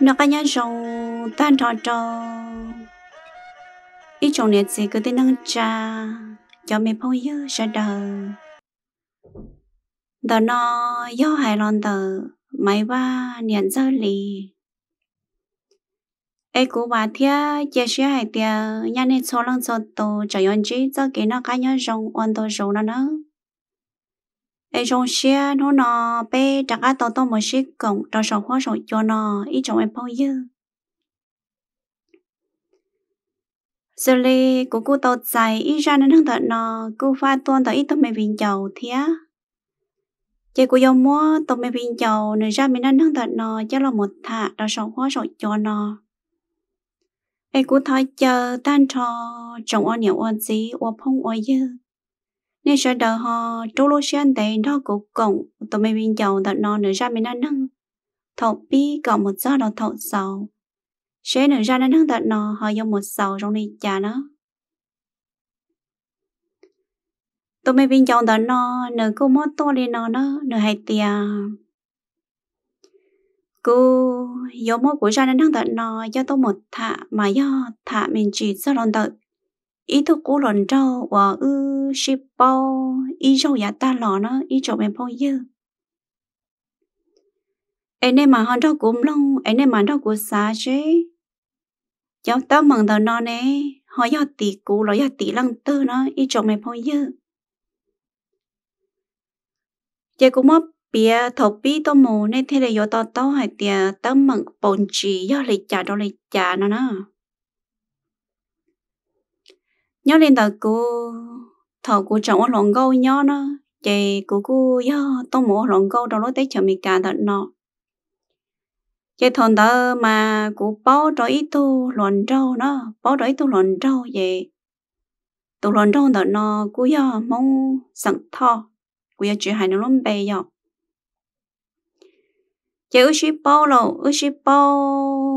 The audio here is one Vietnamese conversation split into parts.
nó cái nhà rồng tan trò trò ít chồng này gì cứ tên năng cha cho mình phô yêu sợ đời đó nó yêu hài lon tờ máy ba niệm giờ lì ai cú bà thia chia sẻ hai tia nhà này số lần số tổ cho yon chỉ cho cái nó cái nhà rồng on tổ rồng nó nữa ai trong xe nó nó bé chẳng ai tao tao mà xe cổng tao sống hoa sống cho nó ít trong em bao nhiêu giờ lì cô cô tao dài ít ra nên thằng thật nó cô pha tuôn tao ít tao mày bình chầu thế chị cô dâu mua tao mày bình chầu nên ra mình ăn thằng thật nó cho là một thả tao sống hoa sống cho nó ai cô thấy chờ tan trò chồng ôn nhiều ôn gì ôn phong ôn dư nên sợ đờ họ trú lô xe đấy nó cũng cổng tôi mình bình dầu đặt nó nữa ra mình ăn nâng thọ bi có một giờ nó thọ sầu sẽ nữa ra nó nâng đặt nó họ dùng một sầu trong đi chả nó tôi mình bình dầu đặt nó nữa cô mót to đi nó nó nữa hay tiề cô do mốt của ra nó nâng đặt nó cho tôi một thạ mà do thạ mình chỉ rất lon tợt ít thức cú lần cho và ư shi bao ít trâu giá ta lò nó ít cho bên bao dư anh em mà hòn trâu cúm long anh em mà trâu cú xa chứ cháu tao mừng tao nó nè họ do tỷ cú nó do tỷ lăng tư nó ý trâu bên bao dư chị cũng mất bia thầu bi tô mù nên thế là do tao tao hay tiệt tao mừng bồn chỉ do lịch trả đó lịch trả nó nó nhớ lên tờ cô thọ cô chồng ở lòng gâu nhớ nó chị cô cô yo tông mổ lòng gâu đâu lối tới chờ mình cả thật nọ chị thằng tờ mà cô bó đó ít tu lòn trâu nó bó đó ít tu lòn trâu vậy tu lòn trâu thật nọ cô yo mong sẵn thọ cô yo chỉ hai nó lắm bề yo chị ước ship bao lâu ước ship bao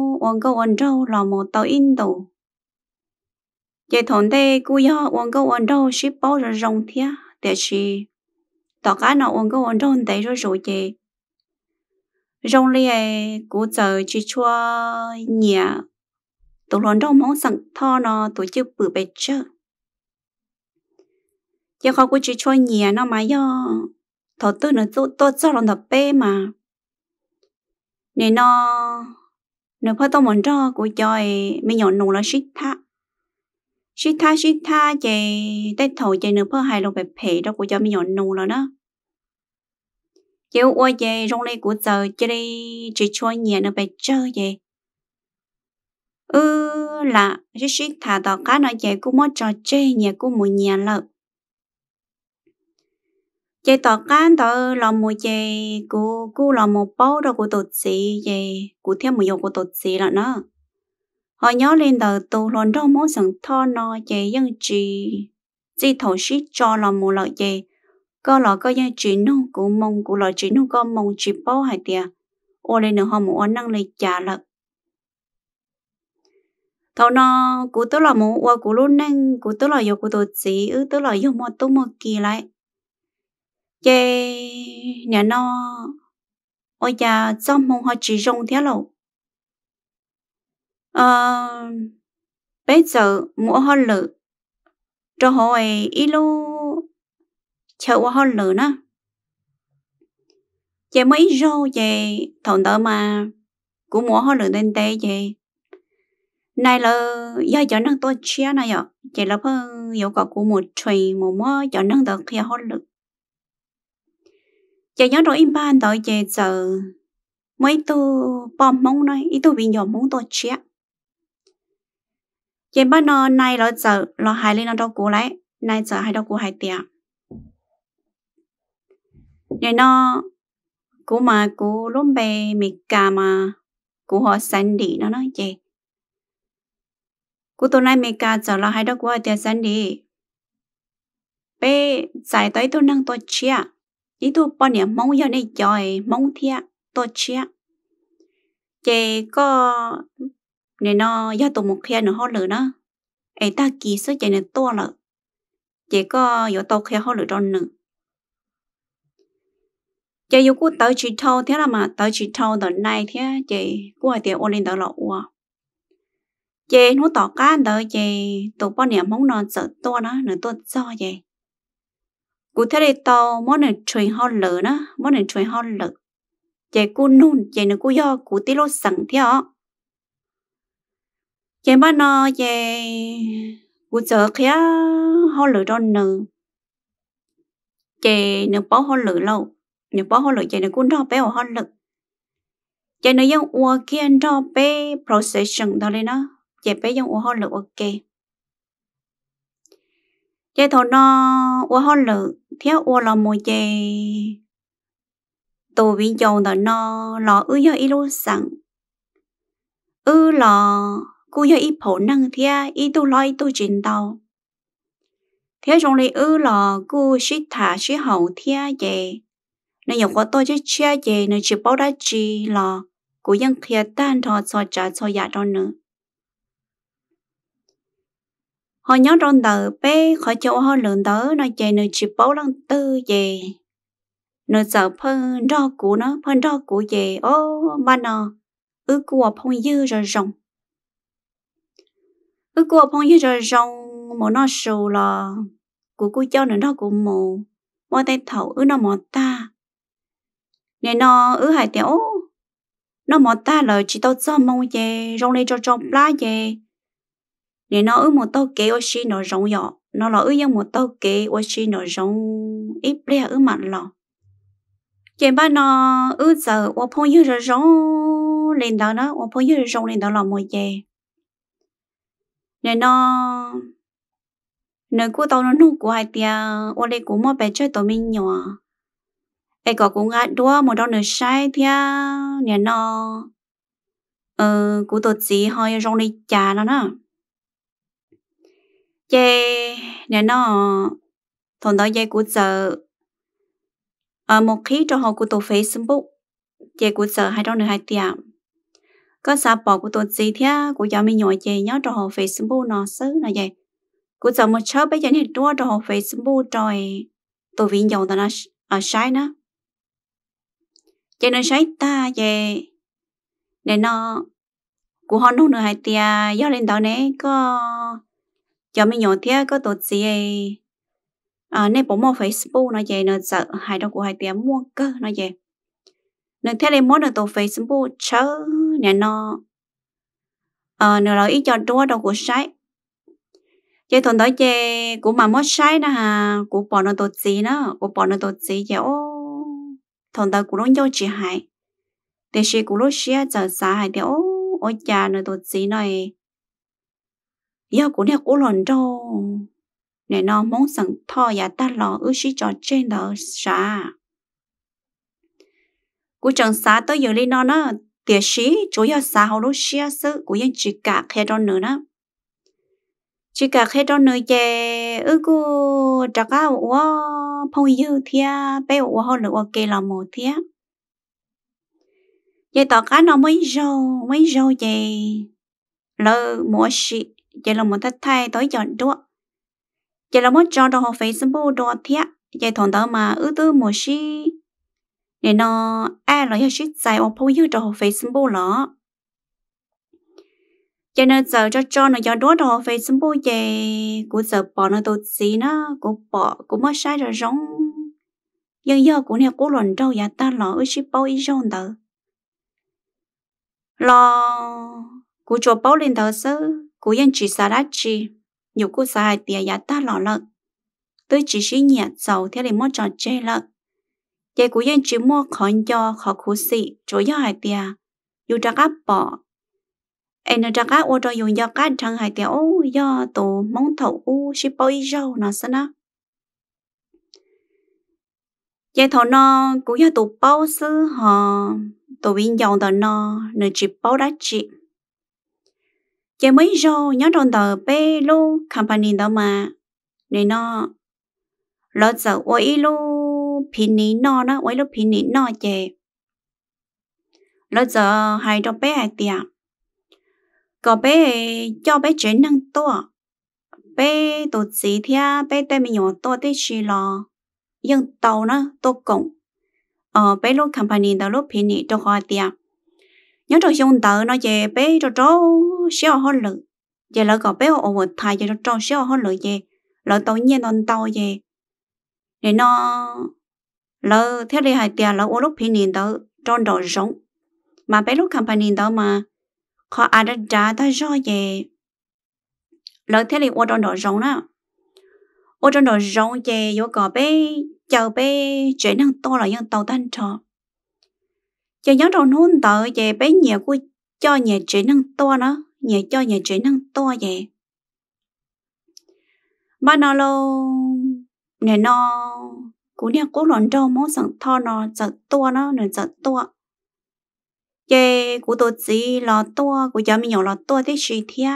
đồ giờ thằng đây cứ yo uống câu uống đâu ship bao rồi rong thia thế chi tao cá nào uống câu uống đâu để rồi rồi chế rong lìa cứ giờ chỉ cho nhà tụ lon đâu mong sẵn tho nó tụ chưa bự bệt chứ giờ họ cứ chỉ cho nhà nó mà yo tao tư nó tốt tốt cho lòng thập bê mà nên nó nếu phải tao muốn cho cú chơi mình nhỏ nụ là shit thác chị tha chị tha chị tay thầu chị nửa phơ hai lồng bẹp phê đó của cho mình nhọn nung rồi đó chị ô chị rong này của giờ chị đi chỉ cho nhẹ nửa bẹp chơi chị, ừ là shi chị tha đó cá nó chị cũng mất trò chè nhẹ cũng muốn nhẹ lợ chè tỏ can tỏ lò một chị cô cô lò một bao đó của tổ sĩ chị cô thêm một dầu của tổ sĩ là nó họ nhớ lên đầu tù lòn đâu muốn sẵn thọ nó chế dân chỉ chỉ thổ sĩ cho là mù lợi chế có là có dân chỉ nông cũng mong của lợi chỉ nông có mong chỉ bao hải tiệt ô lên nữa họ muốn năng lấy trả lợi thầu nó cú tớ là muốn qua cú luôn năng cú tớ là yêu cú tổ chỉ ư tớ là yêu một tu một kỳ lại chê nhà nó ôi cha trong mong họ chỉ rong thế lộ à, ờ, bây giờ mua hoa lử cho hồi ít lu chợ hoa hoa lử nữa chị mới rô chị thọn tớ mà cũng mua hoa lử đến tê chị này là do cho năng tôi chia này ạ chị là phương ờ, yêu cầu của một chùy một mơ cho năng tớ kia hoa lử chị nhớ rồi im ban tới chị giờ mấy tu bom mong này ít tu bị nhỏ mong tôi chia chế bắt nó nay nó giờ nó hài lên nó đâu cố lại nay giờ hay đâu cố hai tiệm nhà nó cú mà cú lúc bè mì cà mà cú họ sẵn đi nó nói chị cú tối nay mì cà giờ là hai đâu cú ở tiệc sẵn đi bé giải tới tôi năng tôi chia ý tôi bao nhiêu mong giờ này trời mong thiệt tôi chia chị có nên nó do tụ một khe nữa hơn lửa nó, ấy ta kỳ số chạy nên to là, chỉ có do tố khe hơn lửa trong nữa chỉ yếu cú tới chỉ thâu thế là mà tới chỉ thâu đợt nay thế chỉ cú ở tiền ôn lên đợt lọ ua chị nó tỏ cá đợt chị tụ bao niệm mong nó sợ to nó nữa to do vậy cụ thể đây tàu món này truyền họ lửa nó món này truyền họ lửa chị cú nôn chị nó cú do cụ tí lô sẵn theo chị mà nó về cụ giờ kia họ lử đó nở chị nó bỏ họ lử lâu nó bỏ họ lử chị nó cũng đó bé họ lử chị nó ยัง ua kia đó bé procession đó lên nó chị bé bé ยัง ua họ lử ok chị thôi nó ua họ lử theo ua là một chị tổ viên chồng đó nó lò ư giờ ít luôn sẵn ư là cô nhớ ít phổ năng thia ít tu lo ít tu trình tàu thế trong này ư lò cô sĩ thả sĩ hậu thia về nên nhậu có tôi chứ chia về nên chỉ bảo đã chi lò cú dân kia tan thọ cho trả cho giả dạ đó nữa họ nhớ trong tờ bé khỏi chỗ họ lượng tớ nó chạy nơi chỉ bảo lăng tư về nơi sợ phân đo cũ nó phân đo cũ về ô mà nó ư cua phong dư rồi rồng cứ cô phong như rồi rong mà nó sầu là của cô cho nữa đó của mồ mò tay thầu ứ nó mò ta nên nó ứ hải tiểu nó mò ta là chỉ tao cho mong về rong lên cho trong lá về nên nó ứ một tao kế ô xí nó rong nhỏ nó là ứ giống một tao kế ô xí nó rong ít lẽ ứ mặt lò chị ba nó ứ giờ ô phong như rồi rong lên đó đó ô phong như rồi rong lên đó là mò về nè nó nên cô tao nó nung của hai tia ô lê của mua bé chơi tao mình nhỏ ai có cũng ngã đua một đó nữa sai thia nè nó ờ của tổ chị hơi rong đi trà nó nè chê nè nó thằng đó dây của giờ à, một khi cho họ của tổ Facebook chê của giờ hai đó nữa hai tiệm có sao bỏ của tôi gì thế của giờ mình nhồi chị nhớ trò facebook nó xứ nó vậy của giờ một chớp bây giờ này trua trò facebook trời tôi vì dầu tao nó ở ờ, sai nó cho nên sai ta về nên nó của họ nô nữa hai tia do lên đó này có giờ mình nhồi thế có tổ gì à, nên bỏ mua facebook nó vậy nó sợ hai đâu của hai tia mua cơ nó vậy, nên thế này món là tổ facebook chớ nhà nó ờ nó lo ít cho chúa đâu của sai chế thôn tới chế của mà mất sai đó hà của bọn nó tốt gì đó của bọn nó tốt gì chế ô thôn tới của nó nhau chỉ hại thế xe của nó xe giờ xa hại thì ô ô cha nó tốt gì này giờ của nó của lần đâu nè nó muốn sẵn thò ya ta lò ư sĩ cho trên đó xa của chẳng xa tới giờ lên nó nó tiếc sĩ chủ yếu xã hội lúc xia sự của những chỉ cả khi đó nữa đó chỉ cả khi đó nữa chè ư cô chắc cả ủa phong yêu thia bé ủa họ lựa kê là một thia vậy tao cá nó mới râu mới râu chè lơ mua sĩ chè là một thất thay tới chọn đua chè là một trò đồ học phải sinh bố đồ thia chè thằng đó mà ư tư mua sĩ nên nó ai lo yêu shit sai ông po yêu cho Facebook lo cho nên giờ cho cho nó do đó đó Facebook về cũng giờ bỏ nó tổ gì nó cũng bỏ cũng mất sai rồi giống giờ giờ của nhà cố lần đâu nhà ta lo ước ship bao ít giống đó lo của cho bao lên đó số, của dân chỉ xa đắt chi nhiều cô sai tiền nhà ta lo lợn tôi chỉ xin nhẹ giàu theo để mất trò chơi lợn ye cú yên chỉ mua khón yo khó cú sĩ chỗ do hai tia dù ra cá bỏ anh ra cá ô cho dùng yo cá thằng hai tia ô yo tổ mong thầu u chỉ bỏ ý rau nó sao nó ye thầu nó cú yo tổ bao sư họ tổ viên dầu đó nó nên chỉ bao đã chỉ ye mấy rau nhớ trong tờ bê lô company đó mà nên nó lỡ giờ ô ý lô phí ní nọ nó quấy lúc phí ní nọ chè lỡ giờ hai trong bé hai tiệm có bé cho bé chuyển năng to bé tổ chỉ thia bé tay mình nhỏ to tới chỉ lo nhưng tàu nó to cổng ờ bé lúc company đó lúc phí ní trong hoa tiệm nhớ trong dùng tờ nó về bé cho cháu xíu hơn lử giờ lỡ có bé ổn một thai giờ cho trâu xíu hơn lử về lỡ tàu nhiên non tàu về để nó lỡ theo lý hai tiền lỡ ô lúc phi nhìn đó tròn đồ rộng mà bé lúc company đó mà họ ai đã trả ta cho về lỡ theo lý ô tròn đồ rộng đó ô tròn đồ rộng về vô cỏ bé chờ bé chuyện năng to là những tàu thanh trò cho nhớ tròn hôn tờ về bé nhẹ của cho nhẹ chuyện năng to đó nhẹ cho nhẹ chuyện năng to vậy mà nó luôn nè nó cú nè cú lòn trâu mong sẵn thò nó giật tua nó nó giật tua chế cú tổ chí lò tua cú giờ mình nhỏ lò tua thế gì thia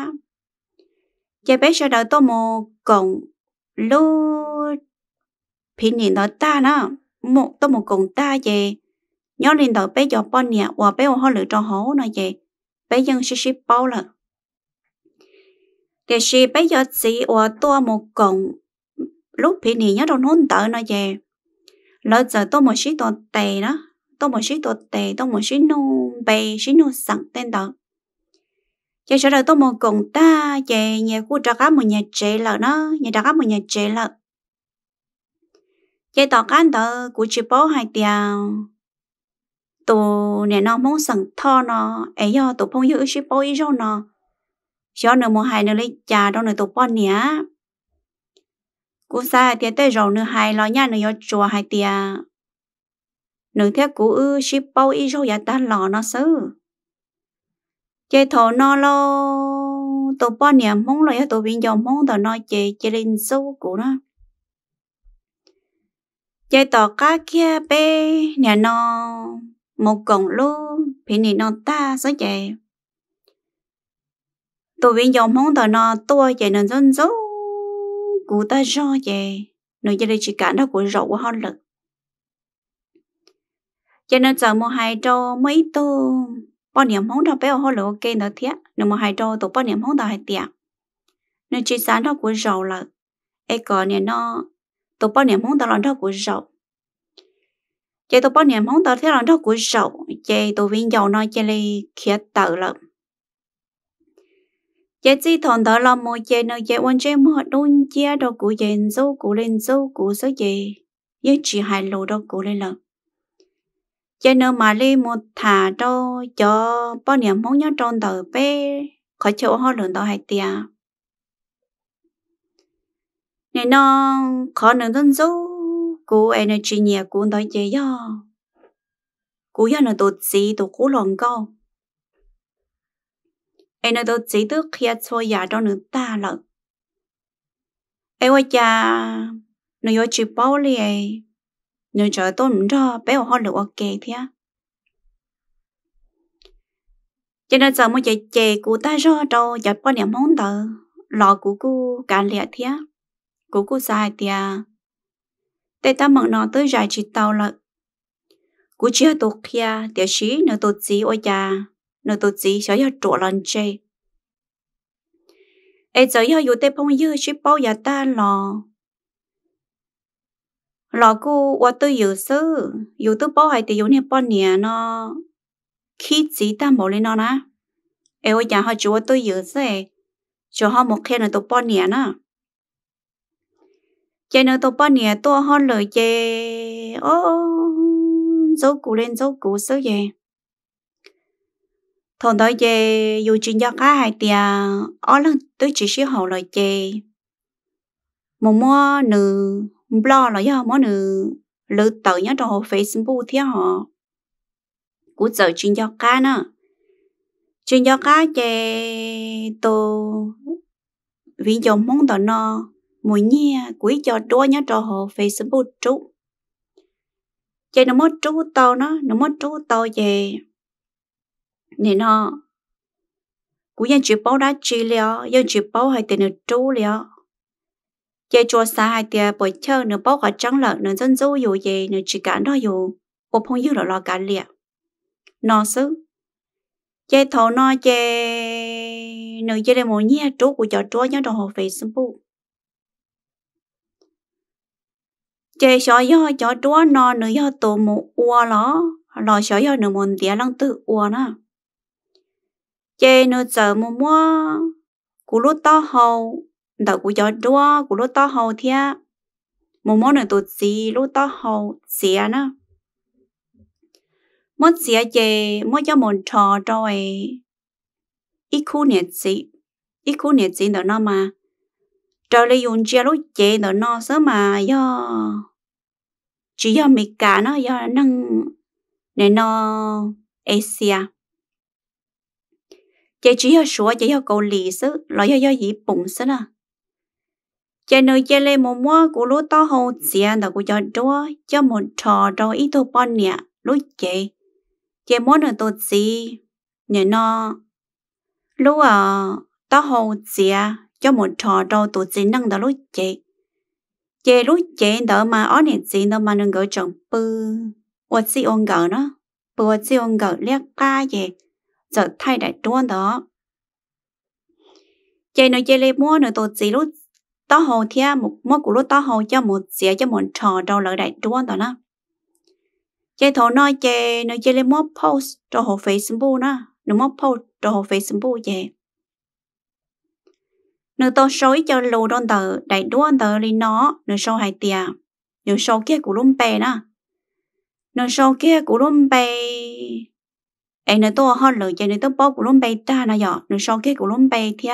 chế bé sợ đầu tôi một cổng lú pin nhìn đó ta nó một tôi một cổng ta về nhỏ lên đó bé giờ bao nè và bé họ lựa cho hố nó về bé dân xí xí bao là để xí bé giờ chỉ và tua một cổng lúc pin nhìn nhớ đâu nôn tớ nó về lỡ giờ tôi một xí tổ tè đó tôi một xí tổ tè tôi một xí nu bè xí nu sẵn tên đó giờ sau đó tôi một cùng ta về nhà khu trà cá một nhà trẻ lợ nó nhà trà cá một nhà trẻ lợ giờ tỏ cá đó của chị bố hai tiều tụ nè nó muốn sẵn thọ nó ấy do tụ phong hữu chị bố ý cho nó do nữa một hai nữa lấy trà đâu nữa tụ bò nhá cú xa tia tới rồi nữa hai lo nha nữa chùa hai tia nương theo cú ư ship bao y rau giả ta lò nó sớ chơi thổ nó lo tổ bao niệm mong lo tổ bình dòng mong tổ nó chơi chơi lên sâu cú nó chơi tổ cá kia bê nhà nó một cổng lu thì này nó ta sớ chơi tổ bình dòng mong tổ nó tua chơi nên dân dấu cụ ta do về nội gia đây chỉ cả đó của rậu của họ lực cho nên giờ mua hai trâu mấy tô bao niệm không đó bé họ lực ok nó thiết, nó mua hai trâu tụ bao niệm không đó hai tiệm. nên chỉ sáng đó của rậu là ai còn nè nó tụ bao niệm không đó là đó của rậu chạy tụ bao niệm không đó thế là đó của rậu chạy tụ viên dầu nó chạy lên khía tự lắm chế chỉ thằng đó là một chế nào chế quan chế mua đun chế đó cũ chế dâu cũ lên dâu cũ số gì, chế chỉ hai lô đó cũ lên là, chế nào mà lên một thả đó cho bao niệm mong nhớ trong tờ bé khỏi chỗ họ lợn đó hay tia nên nó khó nâng thân dâu cũ energy nhà cũ đó chế do cũ do nó tụt gì tụt cũ lòng câu ai nói tôi chỉ tức khi tôi nhà đó nữa ta lợ ai qua cha nó yêu chỉ bao li ai nó chờ tôi nữa cho bé họ được ok thế cho nên giờ mới chạy chạy cụ ta cho đâu chạy bao nhiêu món tờ lọ cụ cụ cả lẹ thế cụ cụ sai thế để ta mong nó tới giải chỉ tàu lợ cụ chưa tục kia tiểu sĩ nó tục gì ôi cha nó tổ chí cho yêu trộn lần chê. Ê cho yêu yêu tế phong yêu chứ bao giờ ta lò. Lò cô và tôi yêu sư, yêu tôi bao hai thì yêu nè bao nè nó. Khi chí ta mổ lên nó nà. Ê ôi nhà họ chú và tôi yêu sư, cho họ một khen là tôi bao nè nà. Chè nó tôi bao nè tôi họ lời chê, ô, ô, cụ lên dấu cụ sư vậy thằng tới chơi dù chỉ cho cá hai tia ó lần tới chỉ xíu hậu lời chơi một mua nữ blog là do mua nữ lữ tự nhớ trong facebook thế họ cú giờ chuyên cho cá nữa chuyên cho cá chơi tô vì dòng muốn đó nó mùi nhia quý cho đua nhớ trong họ facebook chú chơi nó mất chú tao nó nó mất chú tao về nên nó cú dân chịu bao đã chi liao dân chịu bao hay tiền trú liao chơi chùa xa hay tiền bồi chơi nữa bao cả trắng lợn nữa dân dấu dù gì nữa chỉ cả đó dù ô phong dư rồi lo cả liệt nó xứ chơi thầu nó chơi nữa chơi đây một nhia trú của chợ chúa nhớ đồ hồ về sân bu chơi xó yo chợ chúa nó nữa yo tổ mù ua ló lò xó yo nữa một tiếng lăng tự ua nữa chế nó giờ mua mua cú lúa to hầu đầu cú gió đua cú lúa to hầu thia mua mua nữa tụt gì lúa to hầu xía nữa mất xía chế mất cho mồn trò rồi ít khu nhiệt gì ít khu nhiệt gì đó nó mà trò lấy dùng chia lúa chế đó nó sớm mà do chỉ do mì cả nó do năng nên nó Asia chị chỉ yêu số, chị yêu cầu lì sự lo yêu yêu gì bụng sự nè chị nói chị lên một mua của lũ to hồ tiền đó của cho chúa cho một trò trò ít thôi bọn nè lũ chị chị muốn được tốt gì nhờ nó lũ à to hồ tiền à, cho một trò trò tốt gì năng đó lũ chị chị lũ chị đó mà ở nè chị đó mà đừng gỡ chồng bư ủa chị ôn gỡ nó bữa chị ôn gỡ liếc ca vậy giờ thay đại tuôn đó chạy nó chạy lên mua nó tổ chỉ lúc to hồ thia một mua của lúc to hồ cho một xía cho một trò đâu lợi đại tuôn đó nè chạy thổ nói chạy nó chạy lên mua post cho hồ facebook nè nó mua post cho hồ facebook chạy nó to sói cho lù đón tờ đại đuôn tờ lên nó nó sâu hai tia nó sâu kia của lùm bè nè nó sâu kia của lùm bè anh nói tôi họ lời chơi nên tôi bỏ của lông bay ta nó giờ nó sau cái của lông bay thế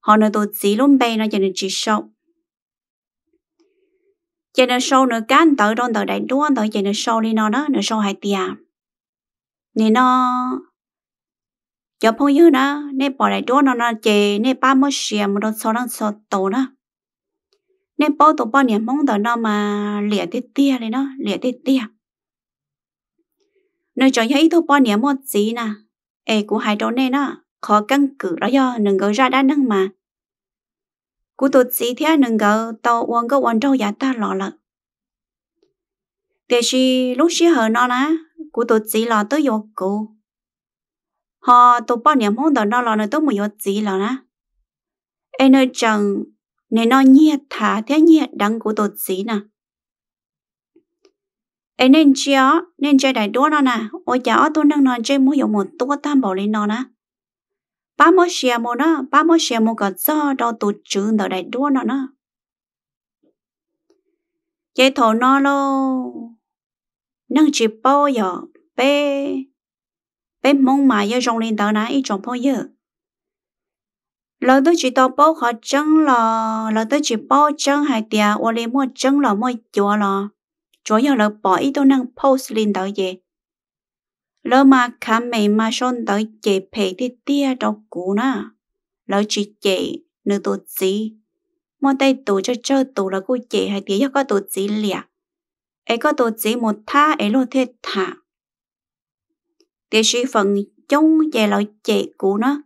họ nói tôi chỉ lông bay nó chơi nên chỉ sâu chơi nó sâu nó cán tới đón tới đại đuôn tới chơi nên sau đi nó nó nó sâu hai tia nên nó cho phong như nó nên bỏ đại đuôn nó nó chơi nên ba mươi xìa một đôi sau đang sau tổ nó nên bỏ tổ bỏ niệm mong tới nó mà lìa tê tia đấy nó lìa tê tia nơi cho thấy thu bao nhiêu một gì nè ê của hai đó nè nó khó căn cứ đó do nâng gỡ ra đã nâng mà cú tụt gì thế nâng gỡ tàu uống gỡ uống trâu giá ta lọ lợ thế khi lúc xí hờ nó nè của tụt gì lọ tới vô cụ họ tụt bao nhiêu món đó nó lọ nơi tới một vô gì lọ nè ê nơi chồng nên nó nhiệt thả thế nhiệt đắng cú tụt gì nè ấy nên chia nên chơi đại đua nó nè ôi chả ở tôi đang nói chơi mua dụng một tua tham bảo lên nó nè ba mươi xe mua nó ba mươi xe mua cả do đó tụ trừ đó đại đua nó nè chế thổ nó lô nâng chỉ bao giờ bé bé mong mà giờ rong linh đó nè ít trồng bao giờ lỡ tới chỉ tao bao khó chân lò lỡ tới chỉ bao chân hai tia ô lên mua chân lò mua chùa lò 主要了把伊都能 post 领导嘢。了嘛看美嘛上到嘢陪的爹到古呢，了只嘢你都知，莫得到就就到了个嘢系第一个到知俩，一个到知莫他一路贴他，第四份中嘢了嘢古呢。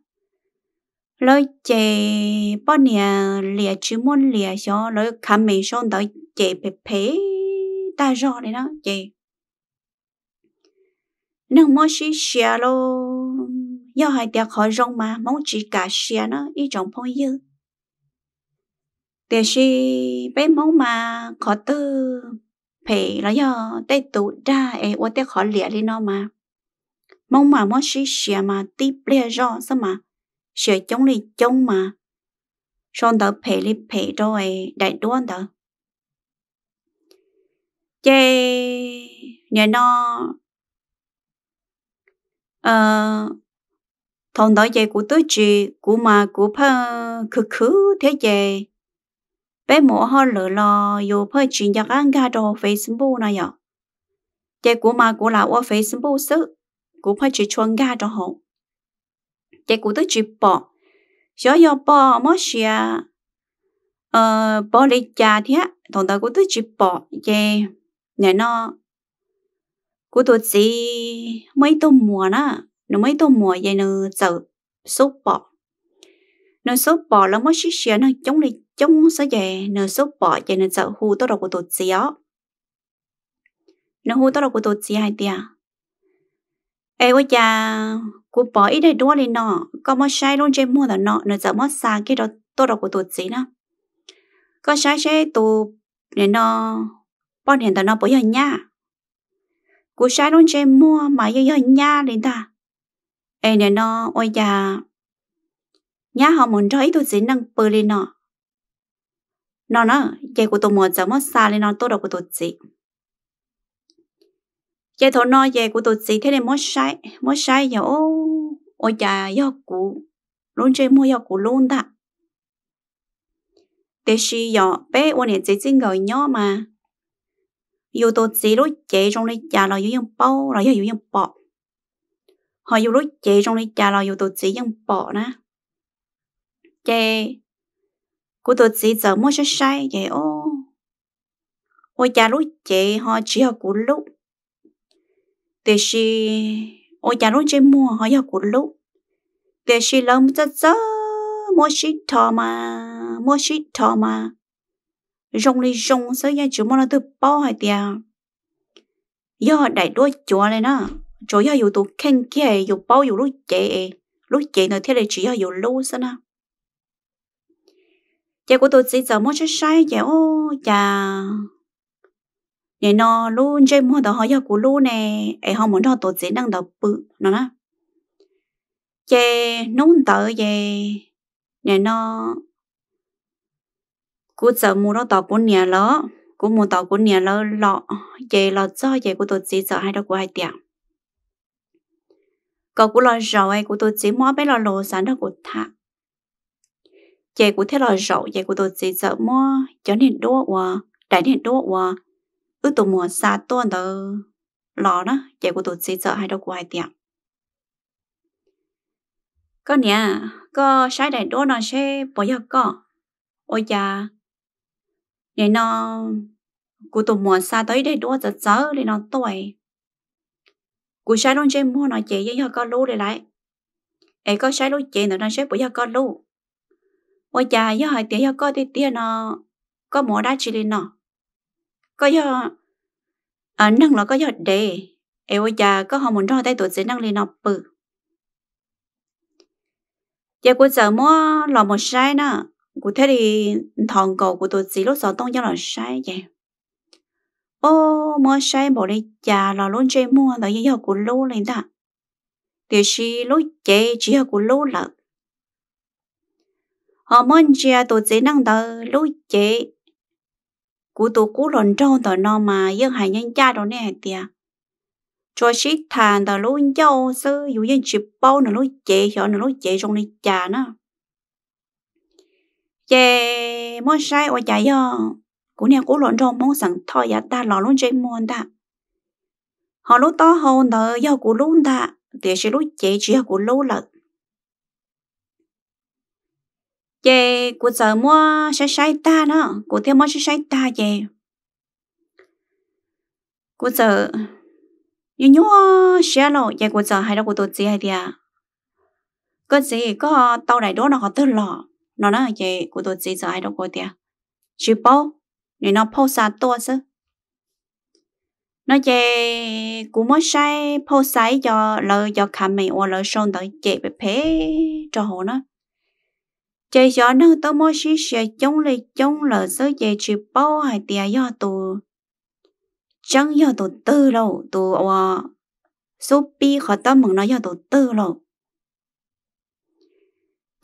lời chè bao nè lìa chứ muốn lìa cho lời khám mình xong đó chè bẹp phế ta rõ đấy đó chị nâng mong chỉ xia lô do hai tiệc khỏi rong mà mong chỉ cả xia nó ý trọng phong dư để xì bé mong mà khó tư phải là do tay tụ ra ấy ô tay khó lẹ đi nó mà mong mà mong xí xìa mà tí lìa rõ sao mà xìa chống lì chống mà xong đó phải lì phải rồi đại đoan đó chê nhà nó ờ thằng đó dạy của tôi chị của mà của phơ khứ khứ thế dạy bé mổ ho lỡ lo, dù phơ chị nhạc ăn gà đồ facebook này ạ dạy của mà của là qua facebook sự của phơ chị chuông gà đồ hộ dạy của tôi chị bỏ gió gió bỏ mất xìa à. ờ bỏ lấy cha thế thằng đó của tôi chị bỏ dạy nhà nó của tôi chỉ mấy tô mùa nó nó mấy tô mùa vậy nó sợ sốt bọ nó sốt bọ là mới xí xía nó chống đi chống sao vậy nó sốt bọ vậy nó sợ hù tôi đầu của tôi chỉ đó nó hù tôi đầu của tôi chỉ hai tia ê ôi cha của bỏ ít đây đua lên nọ, có mất sai luôn trên mua là nọ, nó sợ mất xa cái đó tôi đầu của tôi chỉ nó có sai sai tụ nên nó bọn hiện tại nó bố giờ nha cú sai luôn chơi mua mà giờ giờ nha đến ta ê nè nó ôi già nhà họ muốn cho ít tôi dính năng bơi lên nó nó nó dây của tôi muốn giờ mất xa lên nó tốt đâu của tôi gì dây thổ nó dây của tôi gì thế này mất sai mất sai giờ ô ôi già giờ cú luôn chơi mua giờ cú luôn ta thế thì giờ bé ôn này chỉ chính gọi nhỏ mà 有多只路接种的家了有用包了也有用包，还有路接种的家了有多只用包呢？这古多只怎么是晒这哦？我家路这哈只要古路，但是我家路这么还要古路，但是老么子怎么是他嘛？么是他嘛？rong li rong sớ ya chú mong là tự bao hai tia do đại đôi chúa này nó chúa ya yêu tụ khen kia yêu bao yêu lúc chế lúc chế nó thế là chỉ ya yêu lâu sớ na chả của tôi chỉ giờ mua chút sai chả ô chả nè nó luôn chơi mua đồ hỏi giờ của luôn nè ấy họ muốn đồ tôi chỉ năng đầu bự nó nè chè nón tờ về nè nó cú sợ mua nó tàu của nhà lỡ cú mua tàu của nhà lỡ lọ vậy lọ cho vậy của tôi chỉ sợ hai đâu của hai tiệm có của lọ rầu ấy của tôi chỉ mua mấy lọ lồ sản đó của thà. vậy của thế lọ rầu vậy của tôi chỉ sợ mua cho nên đua quá đại nên đua quá ước tụ mua xa tuần đó lọ đó vậy của tôi chỉ sợ hai đâu của hai tiệm có nè có sai đại đua nó sẽ bỏ giờ có ôi cha nên nó cú tụi mua xa tới đây đua giờ giờ để nó tuổi cú sai luôn chơi mua nó chế với con lú để lại ấy có sai lú chế nữa nó sẽ bữa con lú ôi cha với hỏi tiếng con thì tiếng nó có mua đá chỉ lên nó có do à nâng nó có do đề ấy ôi cha có họ muốn cho tay tụi sẽ nâng lên nó bự giờ cú giờ mua lò một sai nữa cụ thể thì thằng cậu của tôi chỉ lúc giờ tông cho là sai vậy ô mà sai bỏ đi chả là luôn chơi mua tại vì học của lô lên ta thì chỉ lúc chơi chỉ học của lô là họ ờ, muốn chơi tôi chỉ năng tờ lúc chơi cụ tôi cú lần trâu tờ nó mà dân hải nhân cha đó nè tiệt cho xích thàn tờ lúc châu sư dù dân chụp bao nữa lúc chơi hiểu nữa lúc chơi trong này chả nữa ye mon sai ở ya yo cú nè cú lộn rong mong sẵn thò ya ta lò luôn chơi mòn ta họ lúc to hầu nợ yo cú luôn ta để sẽ lúc chế chỉ cú lâu lợt ye cú giờ mua sai sai ta nó cú theo mua sai sai ta ye cú giờ nhưng nhớ xe lộ ye cú giờ hay đâu cú tổ gì hay đi à cái gì có tàu đại đó nó có tư lọ nó nói vậy của tôi chỉ cho ai đâu có tiền chỉ bao nên nó phô sa to chứ nó về cũng mới say phô sai cho lời cho khả mình ô lời xong tới chế bị phê cho hồ nó chế cho nó tôi mới xí xe chống lại chống lời sớ chế chỉ bao hay tiền do tù chẳng do tù tư đâu tù ô ờ, số pi khỏi tâm mừng nó do tù tư đâu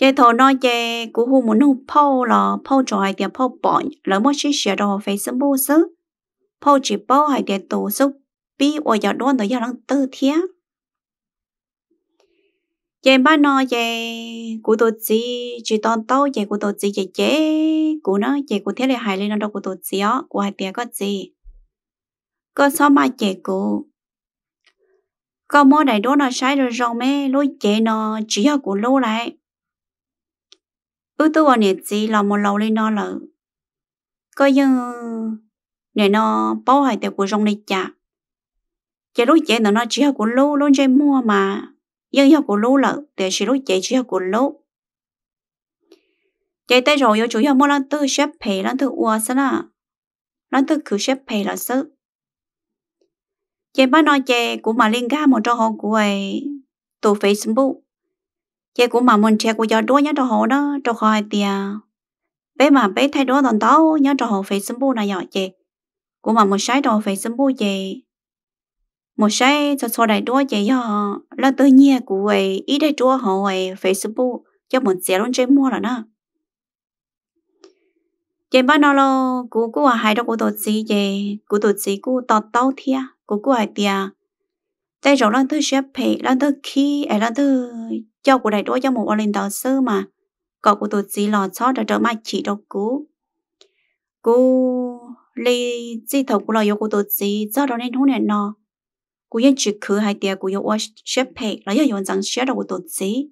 chế thọ nói chế cũng hù muốn nông phô là phô cho hai tiền phô bọn lỡ mất chỉ sửa đồ Facebook xứ phô chỉ phô hai tiền tổ giúp bi ở giờ đoan tới giờ đang tư thiế chế ba nó chế của tổ chỉ chỉ toàn tao chế của tổ chỉ chế chế của nó chế của thế là hai lên nó đâu của tổ chỉ á của hai tiền có gì có sao mà chế của có mỗi đại đô nó sai rồi rong mê lối chế nó chỉ ở của lâu lại ước tôi vào nè chỉ là một lâu lên nó là coi như nè nó bảo hại tiệc của trong này chả chỉ lúc chế nó chỉ học của lô lô chơi mua mà nhưng học của lô là để chỉ lúc chế chỉ học của lô chế tới rồi yo chủ yếu mua lần tư xếp phe lần thứ uo sao nè lần thứ cứ xếp phe là sao chế bắt nói chế của mà liên ga một trò hồn của ấy tổ facebook chị cũng mà muốn chơi của cho đua nhớ cho họ đó cho khỏi tiền bé mà bé thay đổi toàn tao nhớ cho họ phải xâm bu này nhỏ chị cũng mà một sai đồ phải xâm bu chị một sai cho sau đại đua chị giờ là tự nhiên của ấy ít đại đua họ ấy phải xâm bu cho một xe luôn chơi mua là nó chị bắt nó lo cú cú à hai đó cú tổ gì chị cú tổ chị cú tọt tao thia cú cú ai tia tại rồi lần thứ xếp phải lần thứ khi à, lần thứ cho của đại đua cho một lên tàu sư mà có của tôi gì lò cho đã trở mai chỉ đâu cú cú lì gì thầu của lò yêu của tôi gì cho đó nên hôn nè nó cú yên chỉ khứ hai tia cú yêu wash xếp phe là yêu yon rằng xếp đâu của tôi gì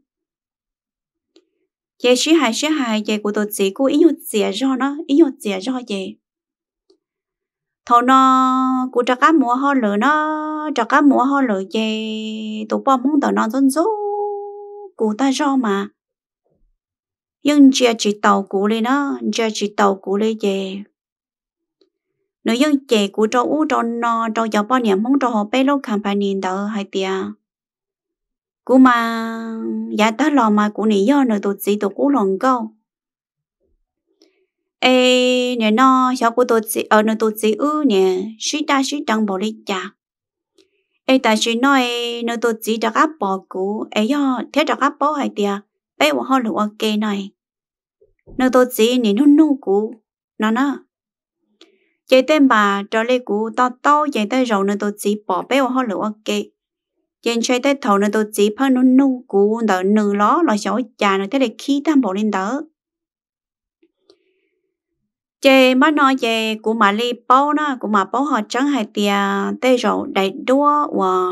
vậy xí hai xí hai vậy của tôi gì cú yên nhột dìa cho nó yên nhột dìa cho vậy thầu nó cú trả cá mua ho lửa nó trả cá mua ho lửa vậy tụi bom muốn tàu nó dân dốt cụ ta do mà nhưng chia chỉ tàu cụ lên nó chia chỉ tàu cụ lên về nếu nhưng chè cụ cho u cho nó cho giờ bao nhiêu mong cho họ bé lâu company đó hay tiệt cụ mà giá ta lò mà cụ này do nữa tụt gì tụt cụ lòng câu ê nè nó cho cụ tụt gì ở ờ, nữa tụt gì ư nè suy ta suy tăng bỏ lấy chả ai ta chỉ nói nó tôi chỉ đặt áp bỏ cũ ai do thế đặt áp bỏ hay tiệt ai hoa họ lụa ok này nó tôi chỉ nên hôn nung cũ nó nó chạy tên bà cho lại cũ to to chạy tên rồi nó tôi chỉ bỏ bé hoa họ lụa ok chạy chạy tên thầu nó tôi chỉ phải nung nung cũ đỡ nửa ló là chỗ chà nó thế để khí tam bộ lên đỡ chế mà nói về của mà li bao na của mà bao họ chẳng hay tiền tê rồi đại đua và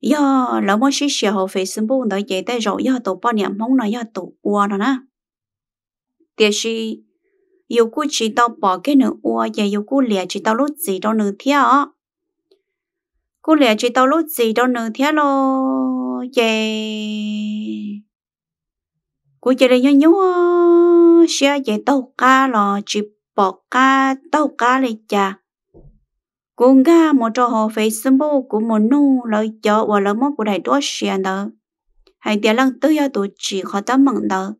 do lão mới xí xí họ phải xin bún đó chế tê rồi yo tụ bao niệm mong nói yo tụ ua đó nè, tiền xí yêu cú chỉ tao bỏ cái nữa ua và yêu cú lìa chỉ tao lúc gì đó nữa thế ạ cú lìa chỉ tao lúc gì đó nữa thế lo về cú chơi đây nhớ nhớ xe chạy tàu cá lò chỉ bỏ cá tàu cá lấy cha cú ga một trò hồ phải của một nô lời cho và lời mốt của đại đua xe đó hai tiền lăng tới giờ tụi chỉ khó tấm mặn đó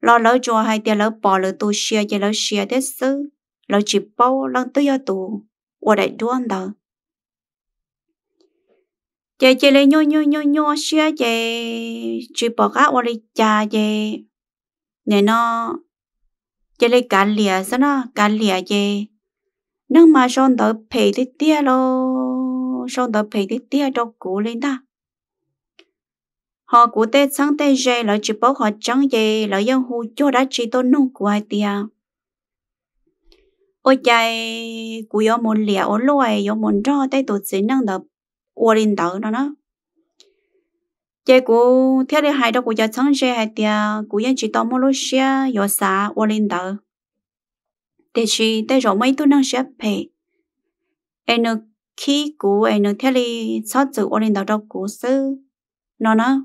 lo lỡ cho hai tiền lỡ bỏ lỡ tụi xe chạy lỡ xe thế sư lỡ chụp bao lăng tới giờ tụi và đại đua đó chị chị lấy nhô nhô nhô nhô xia chị chị bỏ cá vào đi chà chị nè nó chị lấy cá lìa sao nó cá lìa chị nước mà son tới phê tí tia lo son tới phê tí tia cho cũ lên ta họ cũ tết sáng tết dê lại chỉ bảo họ trắng gì lại dân hù cho đã chỉ tôi nông của ai tia ôi chạy cũ yo muốn lìa ôi loài yo muốn cho tết tổ chỉ năng tập 我领导了呢。结果天里海到国家城市海的，古人去到马路上有啥我领导，但是带着每都能学配，哎呢 khi cũ ấy nó theo li sót chữ ô lên đầu đầu cũ sư nó nó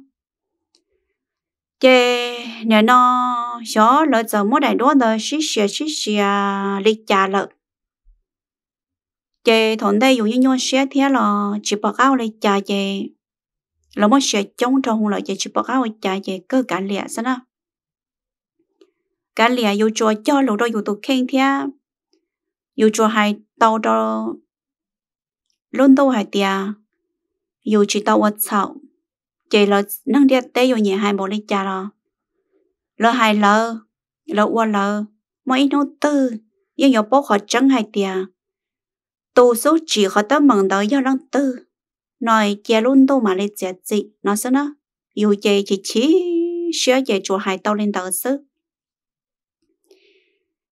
chê nếu nó xó lỡ giờ mua đại đua rồi xí xìa xí xìa trả lợ chị thằng đây dùng những nhau xe thế là chỉ bảo áo lấy cha chị là một xe chống trong là chị chỉ bảo áo cha chị cơ cả lẹ sao nè cả lẹ yêu cho cho lỗ đó yêu tụ khen thế yêu cho hai tàu đó luôn đâu hai tia yêu chỉ tàu vật sau chị là nâng địa tê dùng nhẹ hai bộ lấy cha là lỡ hai lỡ lỡ qua lỡ mỗi nô tư nhưng yêu bố họ trắng hai tia tu số chỉ có tao mong đó do lăng tư nói chè luôn tu mà lấy chè gì nó sẽ nó yêu chè chỉ chỉ sửa chè chùa hai tao lên đầu sư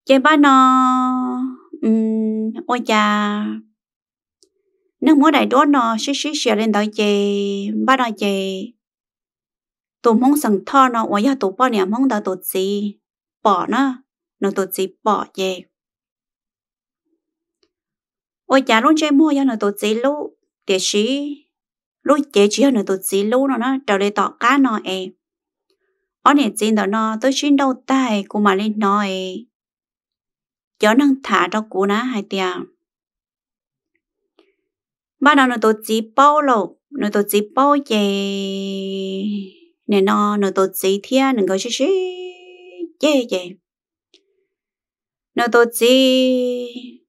chè ba nó um ôi cha nước mỗi đại đó nó xí xí xí lên đầu chè ba nó chè tụ mong sẵn thọ nó ôi ya tụ bỏ nè mong đó tụ gì bỏ nó nó tụ gì bỏ chè ôi chả luôn chơi mua cho nó tổ chí lú để xí lú chế chỉ nó tổ chí lú nó nó trở lại tỏ cá nó em ở nè trên đó nó tôi xin đâu tay cô mà lên nói chó năng thả cho cô ná hai tia ba đầu nó tổ chí bao lộ nó tổ chí bao chè nè nó nó tổ chí thia nó gọi xí xí chè chè nó tổ chí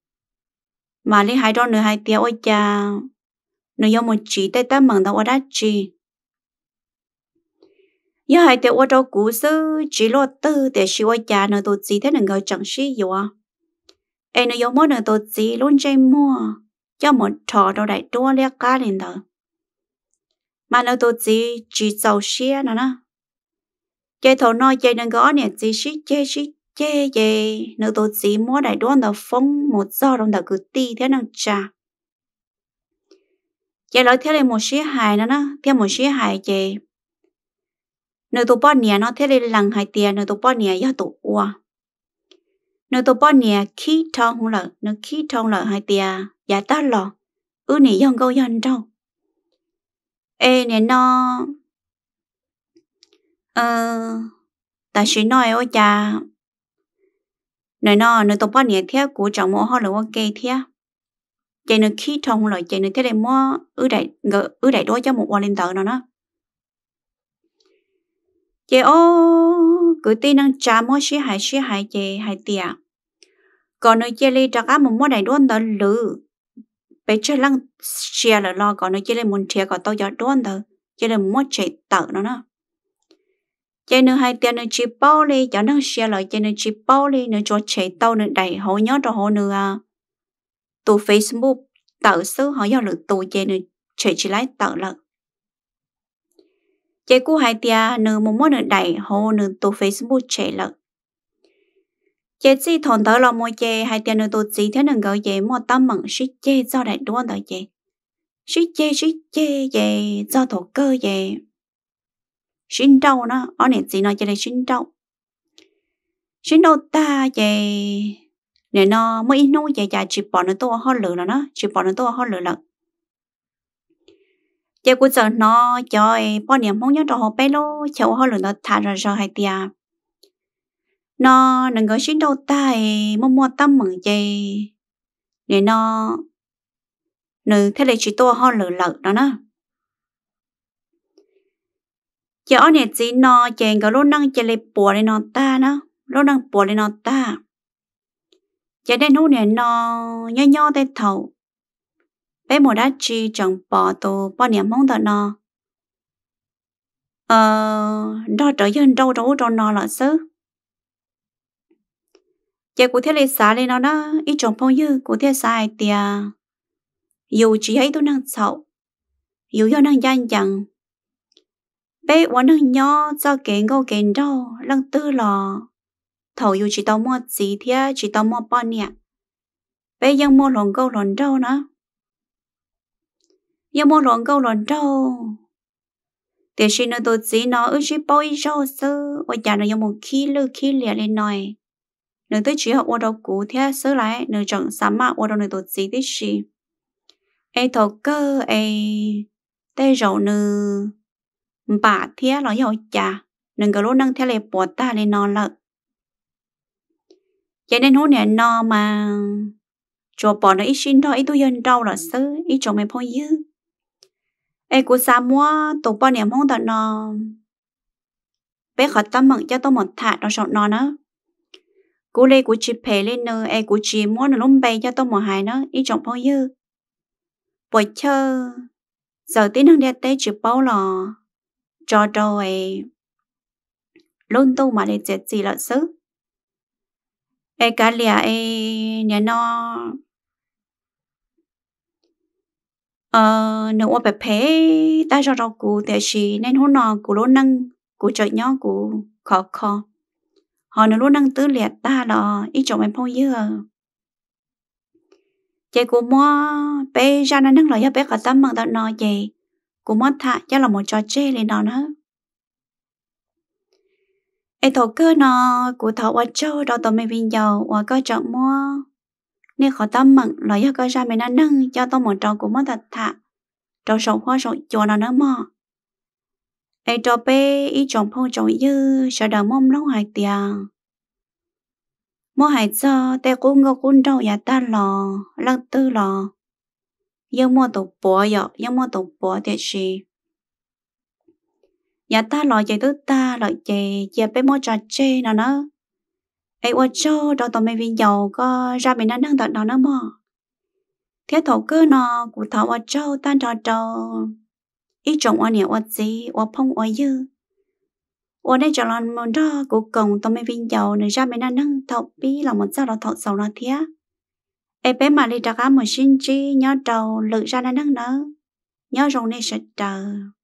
mà lấy hai đôi nữa hai tiếng ôi cha nữa yêu một chỉ tay ta mừng đâu đã chỉ nhớ hai tiếng ôi đâu cú sư chỉ lo tư để xí ôi cha nó tổ chỉ thế đừng gọi chẳng xí gì à em nó yêu mỗi nó tổ chỉ luôn chơi mua cho một trò đâu đại đua lia cá lên đó mà nó tổ chỉ chỉ giàu xí nó nè chơi thầu nói chơi đừng gọi nè chỉ xí chơi xí ye ye nếu tôi chỉ mua đại đoan đầu phong một do đồng đầu cứ ti thế năng trà ye nói thế này một xí hài nữa nó thế một xí hài ye nếu tôi bao nhiêu nó thế này lần hai tiền nếu tôi bao nhiêu ya tôi ua nếu tôi bao nhiêu khi thong không lợ nếu khi thong lợ hai tiền giả ta lọ ư nè yong câu yong đâu ê nè nó ờ ta chỉ nói ôi cha nơi nó nơi tôi bắt nhẹ thế của chồng mua họ là ok thế chạy nơi khi trong lại chạy nơi thế này mua ứ đại ngờ ứ đại đối cho một quan lên tờ nó nó chạy ô cứ tin năng trả mua xí hại xí hại chạy hại tiền còn nơi chạy lên đặt một mua đại đối đó lử bé chơi lăng xia là lo còn nơi chơi lên muốn chia còn tao giờ đối đó chơi lên mua chạy tờ nó nó cho nên hai tiền nên chỉ bao li cho nó xia lại cho nên chỉ bao li nên cho chạy tàu nên đầy họ nhớ cho họ nữa à tụ Facebook tự sư họ do lực tụ cho nên chạy chỉ lái tự lực chạy cú hai tiền nên một món nên đầy họ nên tụ Facebook chạy lực chạy chỉ thằng tới là một chạy hai tiền nên tụ chỉ thế nên gọi chạy một tâm mừng suy chạy cho đại đoan tới chạy suy chạy suy chạy chạy cho thổ cơ chạy xin đâu nó ở nè gì nó chơi xin đâu xin đâu ta vậy nè nó mới nu vậy giờ chỉ bỏ nó tôi hơn lửa là nó chỉ bỏ nó tôi hơn lửa là giờ cũng giờ nó chơi bỏ niệm mong nhớ đồ hồ bé lô chậu hơn lửa nó thả ra rồi hai tiệt nó đừng có xin đâu ta mua mua tâm mừng chơi, nè nó nữ thế là chỉ tôi hơn lửa lợn đó nó chỉ ở chỉ nó chèn cả lúc năng chỉ lấy bùa lên nó ta nó lúc năng bùa lên nó ta chỉ đến lúc này nó nhỏ nhỏ tới thầu bé một đã chi chẳng bỏ tù bỏ niệm mong đợi nó ờ đó trở dân đâu đâu đâu nó là sứ chỉ cụ thể lấy xả lên nó đó ít chồng phong như cụ thể sai tiề dù chỉ ấy tôi năng sầu dù do năng gian chẳng bé uống nước nhỏ cho kén gâu kén đâu lăng tư lò thầu dù chỉ tao mua gì thì chỉ tao mua bao nè bé ยัง mua lòn gâu lòn đâu nữa ยัง mua lòn gâu lòn đâu để xin nó tôi chỉ nó ước chỉ bao giờ sơ ở nhà nó ยัง một khi lư khi lìa lên nói nếu tôi chỉ học ở đâu cũ thì sơ lại nếu chẳng sao mà ở đâu nơi tôi chỉ thì gì ai thầu cơ ai tay rậu nữa bà thế là yêu chả, nên cái lúc nâng theo lệ bỏ ta lên nó lợ cho nên hôm nay nó mà cho bỏ nó ít xin đó ít tôi dân đâu là sớ ít cho mình phong dư ai cũng sa mua tổ bỏ niệm không tận nó bé khỏi tâm mừng cho tôi một thả nó sợ nó nữa Cú lê cú chị phê lên nơ ai cú chị mua nó lông bay cho tôi một hai nó ít chồng phong dư bỏ chơi giờ tí năng đeo tay chị bao lò cho cho ấy luôn tu mà để chết gì là sứ ấy cả lìa ấy nhà nó ờ nếu mà bé bé ta cho rau củ thì chỉ nên hôm nọ củ luôn năng củ trời nhỏ củ khó khó họ nó luôn năng tứ liệt ta là ít chỗ mình phong dưa chị cũng mua bé ra nó năng lời bé cả tâm bằng tao nói chị của món thả chắc là một trò chơi lên nó nữa ai thổ cơ nó cú thọ ở châu đó tôi mới vinh giàu và có chọn mua nên khó tâm mặn là do cơ ra mình đã nâng cho tao một trò của món thật thả trò sầu hoa sầu chùa nó nữa mò ai trò bê ý chọn phong chọn dư sợ đờ mông lâu hại tiền mua hại cho tê cú ngô cún đâu nhà dạ ta lò lăng tư lò 幽默到薄弱，幽默到薄的是，nhà ta lo chạy tới ta lo chạy giờ bé mua trà chê nào nữa, ai qua cho đâu tao mày viên dầu có ra bên đang nâng tao nào nữa mà, thế thổ cứ nó cụ thảo qua cho ta trò trò, ý trồng qua nhiều qua gì qua phong qua dư, qua đây cho lần mòn đó cụ cùng tao mày viên dầu này ra bên đó đang thọ bi là một sao đó thọ sầu nó thiệt e bé mà lì trà cá một xin chi nhớ trầu lựa ra nó nâng nớ nhớ rồng này sẽ chờ.